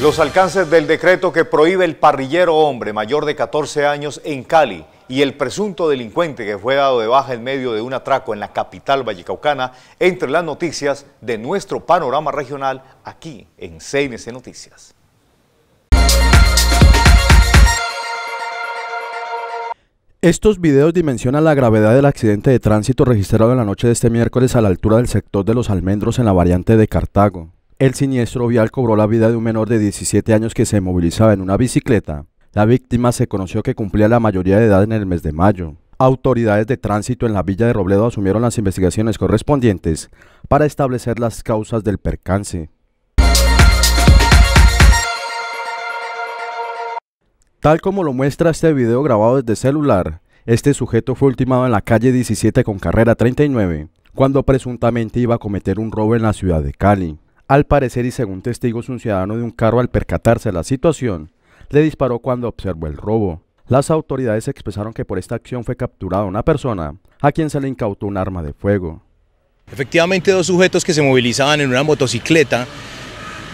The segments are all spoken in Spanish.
Los alcances del decreto que prohíbe el parrillero hombre mayor de 14 años en Cali y el presunto delincuente que fue dado de baja en medio de un atraco en la capital vallecaucana, entre las noticias de nuestro panorama regional aquí en CNC Noticias. Estos videos dimensionan la gravedad del accidente de tránsito registrado en la noche de este miércoles a la altura del sector de Los Almendros en la variante de Cartago. El siniestro vial cobró la vida de un menor de 17 años que se movilizaba en una bicicleta. La víctima se conoció que cumplía la mayoría de edad en el mes de mayo. Autoridades de tránsito en la villa de Robledo asumieron las investigaciones correspondientes para establecer las causas del percance. Tal como lo muestra este video grabado desde celular, este sujeto fue ultimado en la calle 17 con carrera 39, cuando presuntamente iba a cometer un robo en la ciudad de Cali. Al parecer y según testigos, un ciudadano de un carro al percatarse de la situación, le disparó cuando observó el robo. Las autoridades expresaron que por esta acción fue capturada una persona a quien se le incautó un arma de fuego. Efectivamente, dos sujetos que se movilizaban en una motocicleta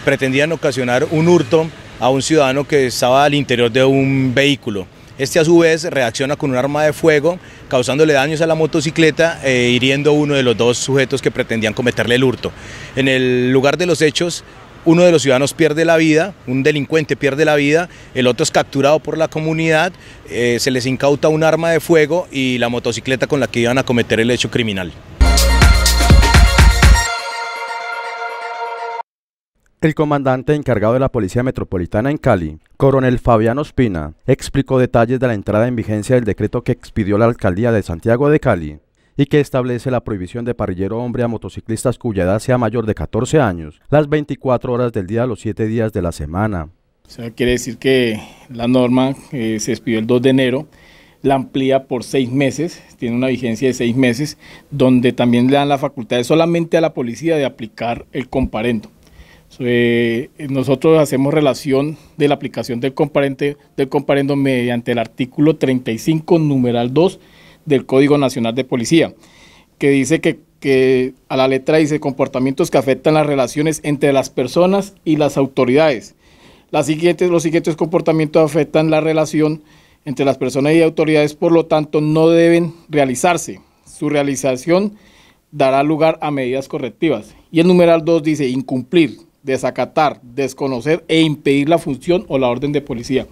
pretendían ocasionar un hurto a un ciudadano que estaba al interior de un vehículo. Este a su vez reacciona con un arma de fuego, causándole daños a la motocicleta e hiriendo a uno de los dos sujetos que pretendían cometerle el hurto. En el lugar de los hechos, uno de los ciudadanos pierde la vida, un delincuente pierde la vida, el otro es capturado por la comunidad, eh, se les incauta un arma de fuego y la motocicleta con la que iban a cometer el hecho criminal. El comandante encargado de la Policía Metropolitana en Cali, coronel Fabiano Ospina, explicó detalles de la entrada en vigencia del decreto que expidió la Alcaldía de Santiago de Cali y que establece la prohibición de parrillero hombre a motociclistas cuya edad sea mayor de 14 años, las 24 horas del día los 7 días de la semana. O sea, quiere decir que la norma que eh, se expidió el 2 de enero, la amplía por seis meses, tiene una vigencia de seis meses, donde también le dan la facultad solamente a la policía de aplicar el comparendo. Eh, nosotros hacemos relación de la aplicación del, comparente, del comparendo mediante el artículo 35, numeral 2 del Código Nacional de Policía, que dice que, a la letra dice comportamientos que afectan las relaciones entre las personas y las autoridades. Las siguientes, los siguientes comportamientos afectan la relación entre las personas y autoridades, por lo tanto no deben realizarse. Su realización dará lugar a medidas correctivas. Y el numeral 2 dice incumplir, desacatar, desconocer e impedir la función o la orden de policía.